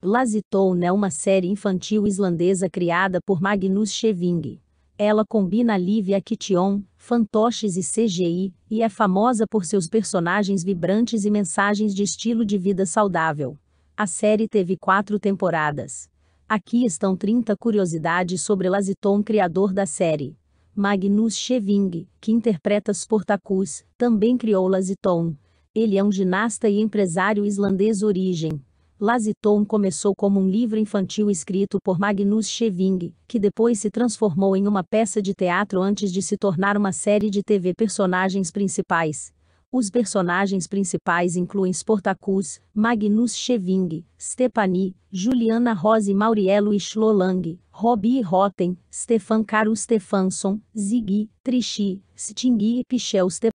Lasitone é uma série infantil islandesa criada por Magnus Scheving. Ela combina live Kition, fantoches e CGI, e é famosa por seus personagens vibrantes e mensagens de estilo de vida saudável. A série teve quatro temporadas. Aqui estão 30 curiosidades sobre Laziton, criador da série. Magnus Scheving, que interpreta Sportacus, também criou Laziton. Ele é um ginasta e empresário islandês origem Laziton começou como um livro infantil escrito por Magnus Scheving, que depois se transformou em uma peça de teatro antes de se tornar uma série de TV personagens principais. Os personagens principais incluem Sportacus, Magnus Scheving, Stepani, Juliana Rose e Maurielo Schlolang, e Rotten, Stefan Caro Stefansson, Ziggy, Trichy, Stingy e Pichel Stepan.